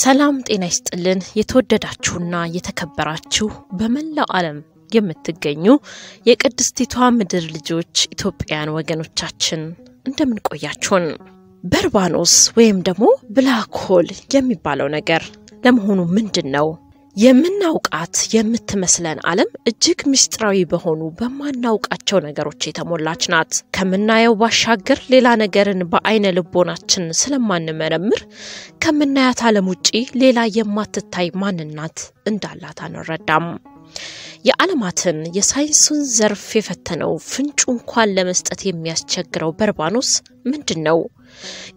ሰላም ጤና ይስጥልን። የተወደዳችሁና የተከበራችሁ በመላው ዓለም የምትገኙ የቅድስቲቷ ምድር ልጆች ኢትዮጵያን ወገኖቻችን እንደምንቆያችሁን በርባኖስ ወይም ደግሞ ብላክ ሆል የሚባለው ነገር ለመሆኑ ምንድን ነው? የምናውቃት የምትመስለን ዓለም እጅግ ምስጢራዊ በሆኑ በማናውቃቸው ነገሮች የተሞላች ናት። ከምናየው ባሻገር ሌላ ነገርን በአይነ ልቦናችን ስለማንመረምር ከምናያት ዓለም ውጪ ሌላ የማትታይ ማንናት እንዳላት አንረዳም። የዓለማትን የሳይንሱን ዘርፍ የፈተነው ፍንጩ እንኳን ለመስጠት የሚያስቸግረው በርባኖስ ምንድን ነው?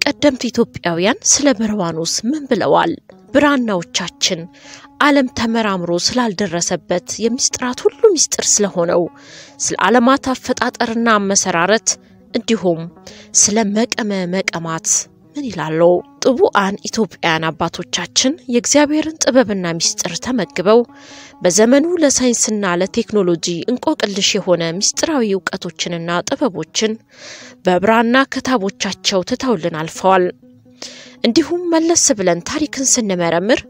ቀደምት ኢትዮጵያውያን ስለ በርባኖስ ምን ብለዋል? ብራናዎቻችን ዓለም ተመራምሮ ስላልደረሰበት የምስጢራት ሁሉ ምስጢር ስለሆነው ስለ ዓለማት አፈጣጠርና አመሰራረት እንዲሁም ስለ መቀመ መቀማት ምን ይላለው? ጥቡአን ኢትዮጵያውያን አባቶቻችን የእግዚአብሔርን ጥበብና ምስጢር ተመግበው በዘመኑ ለሳይንስና ለቴክኖሎጂ እንቆቅልሽ የሆነ ምስጢራዊ እውቀቶችንና ጥበቦችን በብራና ከታቦቻቸው ትተውልን አልፈዋል። እንዲሁም መለስ ብለን ታሪክን ስንመረምር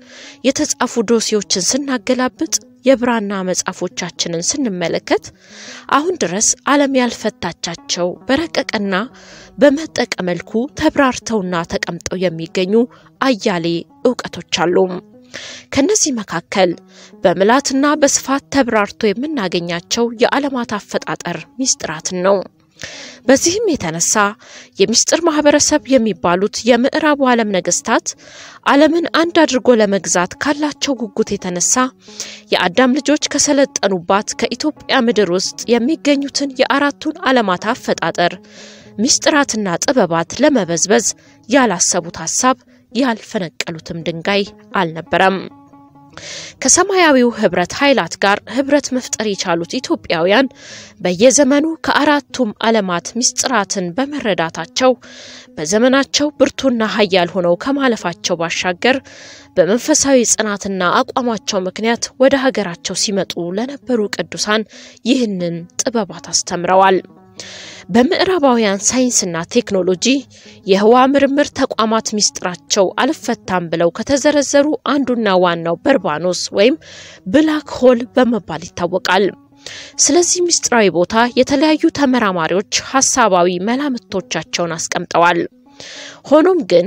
የተጻፉ ዶሴዎችን ስናገላብጥ የብራና መጽሐፎቻችንን ስንመለከት አሁን ድረስ ዓለም ያልፈታቻቸው በረቀቀና በመጠቀ መልኩ ተብራርተውና ተቀምጠው የሚገኙ አያሌ እውቀቶች አሉ። ከነዚህ መካከል በምላትና በስፋት ተብራርቶ የምናገኛቸው የዓለማት አፈጣጠር ሚስጥራትን ነው። በዚህም የተነሳ የምስጢር ማህበረሰብ የሚባሉት የምዕራቡ ዓለም ነገስታት ዓለምን አንድ አድርጎ ለመግዛት ካላቸው ጉጉት የተነሳ የአዳም ልጆች ከሰለጠኑባት ከኢትዮጵያ ምድር ውስጥ የሚገኙትን የአራቱን ዓለማት አፈጣጠር ምስጢራትና ጥበባት ለመበዝበዝ ያላሰቡት ሀሳብ ያልፈነቀሉትም ድንጋይ አልነበረም። ከሰማያዊው ህብረት ኃይላት ጋር ህብረት መፍጠር የቻሉት ኢትዮጵያውያን በየዘመኑ ከአራቱም ዓለማት ምስጢራትን በመረዳታቸው በዘመናቸው ብርቱና ሀያል ሆነው ከማለፋቸው ባሻገር በመንፈሳዊ ጽናትና አቋማቸው ምክንያት ወደ ሀገራቸው ሲመጡ ለነበሩ ቅዱሳን ይህንን ጥበባት አስተምረዋል። በምዕራባውያን ሳይንስና ቴክኖሎጂ የህዋ ምርምር ተቋማት ሚስጥራቸው አልፈታም ብለው ከተዘረዘሩ አንዱና ዋናው በርባኖስ ወይም ብላክ ሆል በመባል ይታወቃል። ስለዚህ ሚስጥራዊ ቦታ የተለያዩ ተመራማሪዎች ሀሳባዊ መላምቶቻቸውን አስቀምጠዋል። ሆኖም ግን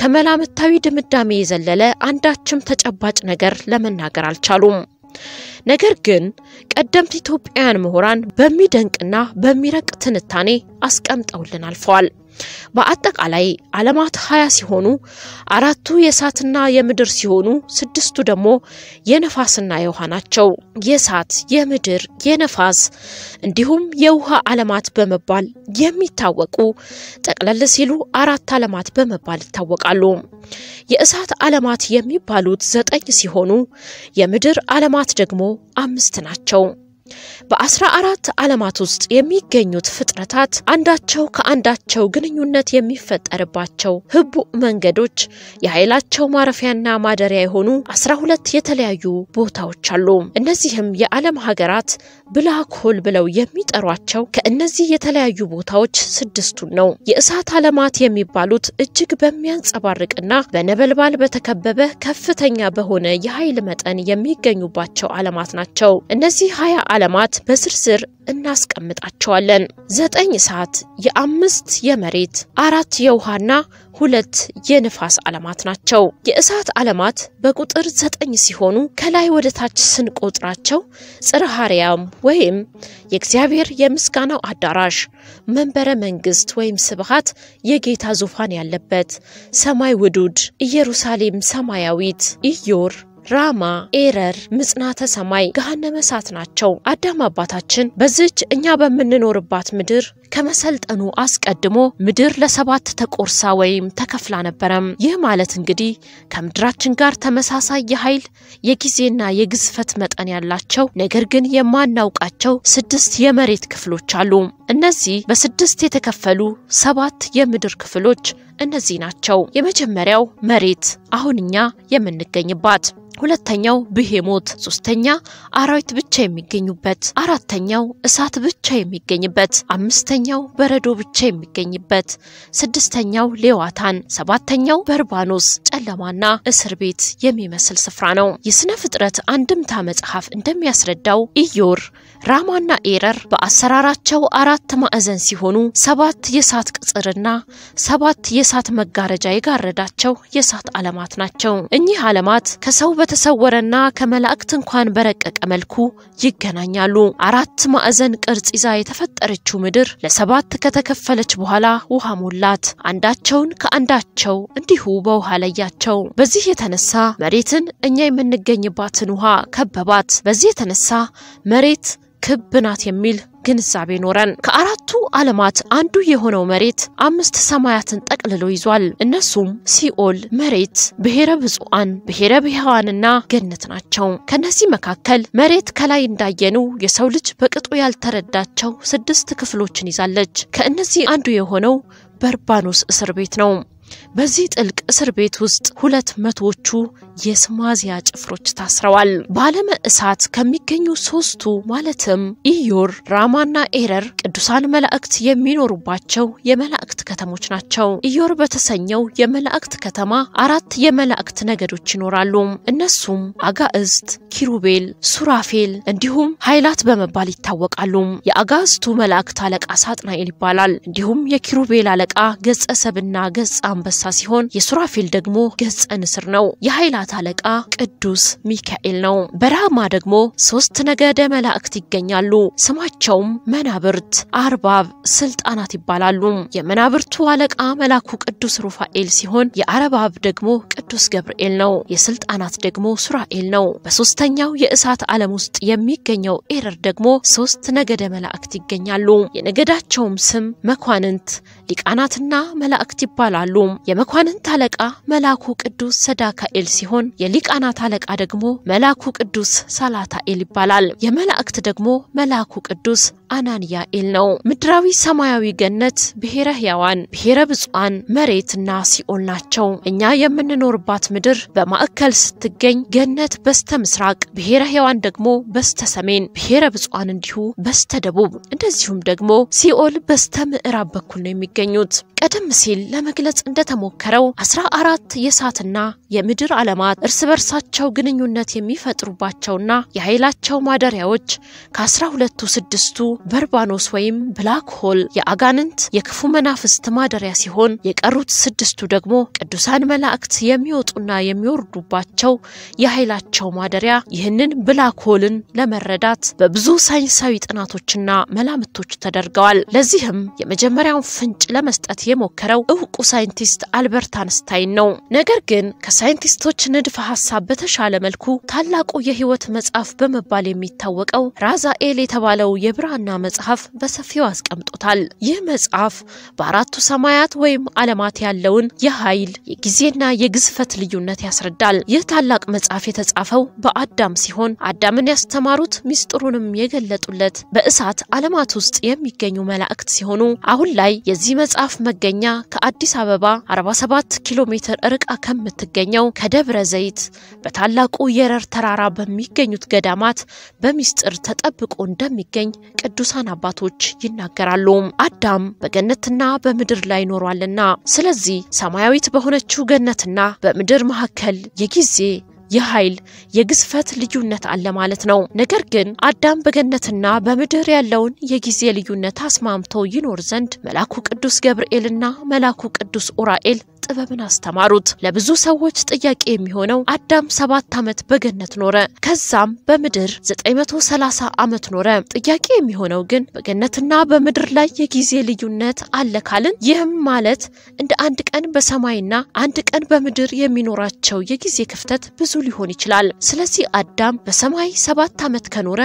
ከመላምታዊ ድምዳሜ የዘለለ አንዳችም ተጨባጭ ነገር ለመናገር አልቻሉም። ነገር ግን ቀደምት ኢትዮጵያውያን ምሁራን በሚደንቅና በሚረቅ ትንታኔ አስቀምጠውልን አልፈዋል። በአጠቃላይ ዓለማት ሀያ ሲሆኑ አራቱ የእሳትና የምድር ሲሆኑ ስድስቱ ደግሞ የነፋስና የውሃ ናቸው። የእሳት፣ የምድር፣ የነፋስ እንዲሁም የውሃ ዓለማት በመባል የሚታወቁ ጠቅለል ሲሉ አራት ዓለማት በመባል ይታወቃሉ። የእሳት ዓለማት የሚባሉት ዘጠኝ ሲሆኑ የምድር ዓለማት ደግሞ አምስት ናቸው። በአስራ አራት ዓለማት ውስጥ የሚገኙት ፍጥረታት አንዳቸው ከአንዳቸው ግንኙነት የሚፈጠርባቸው ህቡ መንገዶች የኃይላቸው ማረፊያና ማደሪያ የሆኑ አስራ ሁለት የተለያዩ ቦታዎች አሉ። እነዚህም የዓለም ሀገራት ብላክ ሆል ብለው የሚጠሯቸው ከእነዚህ የተለያዩ ቦታዎች ስድስቱን ነው። የእሳት ዓለማት የሚባሉት እጅግ በሚያንጸባርቅና በነበልባል በተከበበ ከፍተኛ በሆነ የኃይል መጠን የሚገኙባቸው ዓለማት ናቸው። እነዚህ ሀያ ዓለማት በዝርዝር እናስቀምጣቸዋለን። ዘጠኝ ሰዓት የአምስት የመሬት አራት የውሃና ሁለት የንፋስ ዓለማት ናቸው። የእሳት ዓለማት በቁጥር ዘጠኝ ሲሆኑ ከላይ ወደ ታች ስንቆጥራቸው ጽርሃርያም ወይም የእግዚአብሔር የምስጋናው አዳራሽ፣ መንበረ መንግስት ወይም ስብሃት የጌታ ዙፋን ያለበት፣ ሰማይ ውዱድ፣ ኢየሩሳሌም ሰማያዊት፣ ኢዮር ራማ፣ ኤረር፣ ምጽናተ ሰማይ፣ ገሃነመ እሳት ናቸው። አዳም አባታችን በዚች እኛ በምንኖርባት ምድር ከመሰልጠኑ አስቀድሞ ምድር ለሰባት ተቆርሳ ወይም ተከፍላ ነበረም። ይህ ማለት እንግዲህ ከምድራችን ጋር ተመሳሳይ የኃይል የጊዜና የግዝፈት መጠን ያላቸው ነገር ግን የማናውቃቸው ስድስት የመሬት ክፍሎች አሉ። እነዚህ በስድስት የተከፈሉ ሰባት የምድር ክፍሎች እነዚህ ናቸው። የመጀመሪያው መሬት አሁን እኛ የምንገኝባት ሁለተኛው ብሄሞት፣ ሶስተኛ አራዊት ብቻ የሚገኙበት፣ አራተኛው እሳት ብቻ የሚገኝበት፣ አምስተኛው በረዶ ብቻ የሚገኝበት፣ ስድስተኛው ሌዋታን፣ ሰባተኛው በርባኖስ ጨለማና እስር ቤት የሚመስል ስፍራ ነው። የሥነ ፍጥረት አንድምታ መጽሐፍ እንደሚያስረዳው ኢዮር ራማና ኤረር በአሰራራቸው አራት ማዕዘን ሲሆኑ ሰባት የእሳት ቅጽርና ሰባት የእሳት መጋረጃ የጋረዳቸው የእሳት ዓለማት ናቸው። እኚህ ዓለማት ከሰው በተሰወረና ከመላእክት እንኳን በረቀቀ መልኩ ይገናኛሉ። አራት ማዕዘን ቅርጽ ይዛ የተፈጠረችው ምድር ለሰባት ከተከፈለች በኋላ ውሃ ሞላት። አንዳቸውን ከአንዳቸው እንዲሁ በውሃ ለያቸው። በዚህ የተነሳ መሬትን እኛ የምንገኝባትን ውሃ ከበባት። በዚህ የተነሳ መሬት ክብ ናት የሚል ግንዛቤ ኖረን ከአራቱ ዓለማት አንዱ የሆነው መሬት አምስት ሰማያትን ጠቅልሎ ይዟል። እነሱም ሲኦል፣ መሬት፣ ብሔረ ብፁዓን፣ ብሔረ ብሔዋንና ገነት ናቸው። ከነዚህ መካከል መሬት ከላይ እንዳየኑ የሰው ልጅ በቅጡ ያልተረዳቸው ስድስት ክፍሎችን ይዛለች። ከእነዚህ አንዱ የሆነው በርባኖስ እስር ቤት ነው። በዚህ ጥልቅ እስር ቤት ውስጥ ሁለት መቶዎቹ የስማዚያ ጭፍሮች ታስረዋል። በዓለመ እሳት ከሚገኙ ሶስቱ ማለትም ኢዮር፣ ራማና ኤረር ቅዱሳን መላእክት የሚኖሩባቸው የመላእክት ከተሞች ናቸው። ኢዮር በተሰኘው የመላእክት ከተማ አራት የመላእክት ነገዶች ይኖራሉ። እነሱም አጋእዝት፣ ኪሩቤል፣ ሱራፌል እንዲሁም ኃይላት በመባል ይታወቃሉ። የአጋእዝቱ መላእክት አለቃ ሳጥናኤል ይባላል። እንዲሁም የኪሩቤል አለቃ ገጸ ሰብና ገጸ አንበሳ ሲሆን የሱራፌል ደግሞ ገጸ ንስር ነው። የኃይላት የመላእክት አለቃ ቅዱስ ሚካኤል ነው። በራማ ደግሞ ሶስት ነገደ መላእክት ይገኛሉ። ስማቸውም መናብርት፣ አርባብ፣ ስልጣናት ይባላሉ። የመናብርቱ አለቃ መላኩ ቅዱስ ሩፋኤል ሲሆን የአርባብ ደግሞ ቅዱስ ገብርኤል ነው። የስልጣናት ደግሞ ሱራኤል ነው። በሶስተኛው የእሳት ዓለም ውስጥ የሚገኘው ኤረር ደግሞ ሶስት ነገደ መላእክት ይገኛሉ። የነገዳቸውም ስም መኳንንት፣ ሊቃናትና መላእክት ይባላሉ። የመኳንንት አለቃ መላኩ ቅዱስ ሰዳካኤል ሲሆን ሲሆን የሊቃናት አለቃ ደግሞ መልአኩ ቅዱስ ሳላታኤል ይባላል። የመላእክት ደግሞ መልአኩ ቅዱስ አናንያኤል ነው። ምድራዊ ሰማያዊ ገነት፣ ብሔረ ሕያዋን፣ ብሔረ ብፁዓን፣ መሬትና ሲኦል ናቸው። እኛ የምንኖርባት ምድር በማዕከል ስትገኝ ገነት በስተ ምስራቅ፣ ብሔረ ሕያዋን ደግሞ በስተ ሰሜን፣ ብሔረ ብፁዓን እንዲሁ በስተ ደቡብ፣ እንደዚሁም ደግሞ ሲኦል በስተ ምዕራብ በኩል ነው የሚገኙት። ቀደም ሲል ለመግለጽ እንደተሞከረው አስራ አራት የእሳትና የምድር ዓለማት እርስ በርሳቸው ግንኙነት የሚፈጥሩባቸውና የኃይላቸው ማደሪያዎች ከአስራ ሁለቱ ስድስቱ በርባኖስ ወይም ብላክ ሆል የአጋንንት የክፉ መናፍስት ማደሪያ ሲሆን የቀሩት ስድስቱ ደግሞ ቅዱሳን መላእክት የሚወጡና የሚወርዱባቸው የኃይላቸው ማደሪያ። ይህንን ብላክ ሆልን ለመረዳት በብዙ ሳይንሳዊ ጥናቶችና መላምቶች ተደርገዋል። ለዚህም የመጀመሪያውን ፍንጭ ለመስጠት የሞከረው እውቁ ሳይንቲስት አልበርት አንስታይን ነው። ነገር ግን ከሳይንቲስቶች ንድፈ ሀሳብ በተሻለ መልኩ ታላቁ የህይወት መጽሐፍ በመባል የሚታወቀው ራዛኤል የተባለው የብራና መጽሐፍ በሰፊው አስቀምጦታል። ይህ መጽሐፍ በአራቱ ሰማያት ወይም ዓለማት ያለውን የኃይል የጊዜና የግዝፈት ልዩነት ያስረዳል። ይህ ታላቅ መጽሐፍ የተጻፈው በአዳም ሲሆን አዳምን ያስተማሩት ሚስጥሩንም የገለጡለት በእሳት ዓለማት ውስጥ የሚገኙ መላእክት ሲሆኑ አሁን ላይ የዚህ መጽሐፍ መ መገኛ ከአዲስ አበባ 47 ኪሎ ሜትር ርቃ ከምትገኘው ከደብረ ዘይት በታላቁ የረር ተራራ በሚገኙት ገዳማት በሚስጥር ተጠብቆ እንደሚገኝ ቅዱሳን አባቶች ይናገራሉ። አዳም በገነትና በምድር ላይ ኖሯልና፣ ስለዚህ ሰማያዊት በሆነችው ገነትና በምድር መካከል የጊዜ የኃይል የግዝፈት ልዩነት አለ ማለት ነው። ነገር ግን አዳም በገነትና በምድር ያለውን የጊዜ ልዩነት አስማምቶ ይኖር ዘንድ መልአኩ ቅዱስ ገብርኤልና መልአኩ ቅዱስ ኡራኤል ጥበብን አስተማሩት። ለብዙ ሰዎች ጥያቄ የሚሆነው አዳም ሰባት ዓመት በገነት ኖረ፣ ከዛም በምድር 930 ዓመት ኖረ። ጥያቄ የሚሆነው ግን በገነትና በምድር ላይ የጊዜ ልዩነት አለ ካልን ይህም ማለት እንደ አንድ ቀን በሰማይና አንድ ቀን በምድር የሚኖራቸው የጊዜ ክፍተት ብዙ ሊሆን ይችላል። ስለዚህ አዳም በሰማይ ሰባት ዓመት ከኖረ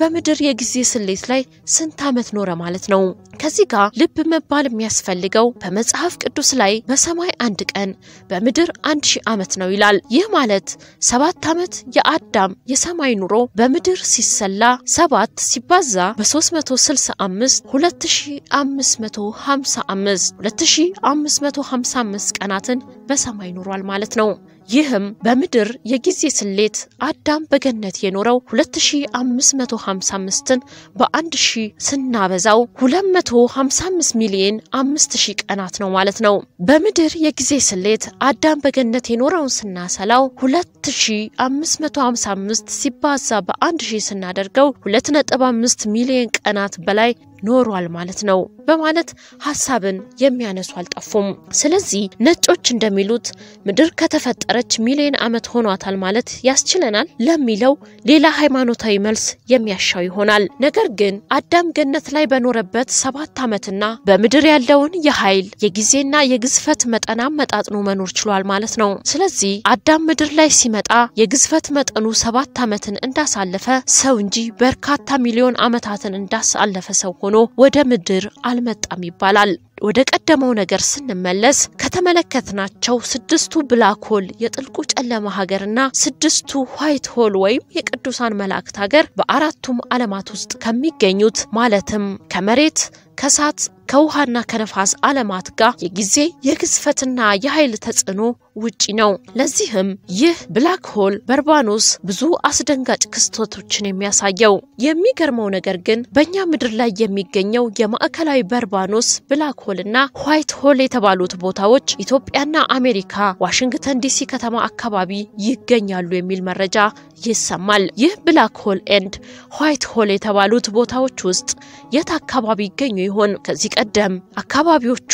በምድር የጊዜ ስሌት ላይ ስንት ዓመት ኖረ ማለት ነው? ከዚህ ጋር ልብ መባል የሚያስፈልገው በመጽሐፍ ቅዱስ ላይ በሰማይ አንድ ቀን በምድር አንድ ሺህ ዓመት ነው ይላል። ይህ ማለት ሰባት ዓመት የአዳም የሰማይ ኑሮ በምድር ሲሰላ ሰባት ሲባዛ በ365 2555 2555 ቀናትን በሰማይ ኑሯል ማለት ነው። ይህም በምድር የጊዜ ስሌት አዳም በገነት የኖረው 2555ን በ ሺ ስናበዛው 255 ሚሊዮን 5000 ቀናት ነው ማለት ነው። በምድር የጊዜ ስሌት አዳም በገነት የኖረውን ስናሰላው 2555 ሲባዛ በ ሺ ስናደርገው 2.5 ሚሊዮን ቀናት በላይ ኖሯል ማለት ነው። በማለት ሀሳብን የሚያነሱ አልጠፉም። ስለዚህ ነጮች እንደሚሉት ምድር ከተፈጠረች ሚሊዮን ዓመት ሆኗታል ማለት ያስችለናል ለሚለው ሌላ ሃይማኖታዊ መልስ የሚያሻው ይሆናል። ነገር ግን አዳም ገነት ላይ በኖረበት ሰባት ዓመትና በምድር ያለውን የኃይል የጊዜና የግዝፈት መጠን አመጣጥኖ መኖር ችሏል ማለት ነው። ስለዚህ አዳም ምድር ላይ ሲመጣ የግዝፈት መጠኑ ሰባት ዓመትን እንዳሳለፈ ሰው እንጂ በርካታ ሚሊዮን ዓመታትን እንዳሳለፈ ሰው ሆኖ ወደ ምድር አ አልመጣም ይባላል። ወደ ቀደመው ነገር ስንመለስ ከተመለከትናቸው ስድስቱ ብላክ ሆል የጥልቁ ጨለማ ሀገርና ስድስቱ ዋይት ሆል ወይም የቅዱሳን መላእክት ሀገር በአራቱም ዓለማት ውስጥ ከሚገኙት ማለትም ከመሬት ከእሳት ከውሃና ከነፋስ ዓለማት ጋር የጊዜ የግዝፈትና የኃይል ተጽዕኖ ውጪ ነው። ለዚህም ይህ ብላክ ሆል በርባኖስ ብዙ አስደንጋጭ ክስተቶችን የሚያሳየው። የሚገርመው ነገር ግን በእኛ ምድር ላይ የሚገኘው የማዕከላዊ በርባኖስ ብላክ ሆልና ዋይት ሆል የተባሉት ቦታዎች ኢትዮጵያና አሜሪካ ዋሽንግተን ዲሲ ከተማ አካባቢ ይገኛሉ የሚል መረጃ ይሰማል። ይህ ብላክ ሆል ኤንድ ዋይት ሆል የተባሉት ቦታዎች ውስጥ የት አካባቢ ይገኙ ይሆን? ከዚህ ቀደም አካባቢዎቹ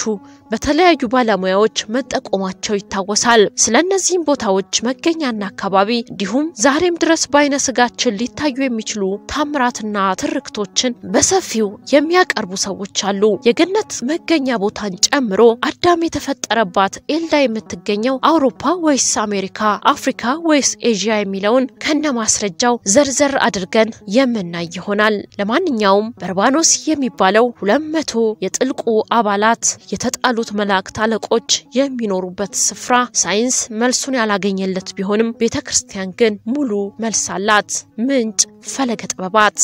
በተለያዩ ባለሙያዎች መጠቆማቸው ይታወሳል። ስለነዚህም ቦታዎች መገኛና አካባቢ እንዲሁም ዛሬም ድረስ በአይነ ስጋችን ሊታዩ የሚችሉ ታምራትና ትርክቶችን በሰፊው የሚያቀርቡ ሰዎች አሉ። የገነት መገኛ ቦታን ጨምሮ አዳም የተፈጠረባት ኤልዳ የምትገኘው አውሮፓ ወይስ አሜሪካ፣ አፍሪካ ወይስ ኤዥያ የሚለውን ከነ ማስረጃው ዘርዘር አድርገን የምናይ ይሆናል። ለማንኛውም በርባኖስ የሚባለው ሁለት መቶ የጥልቁ አባላት የተጣሉ ያሉት መላእክት አለቆች የሚኖሩበት ስፍራ ሳይንስ መልሱን ያላገኘለት ቢሆንም ቤተ ክርስቲያን ግን ሙሉ መልስ አላት። ምንጭ ፈለገ ጥበባት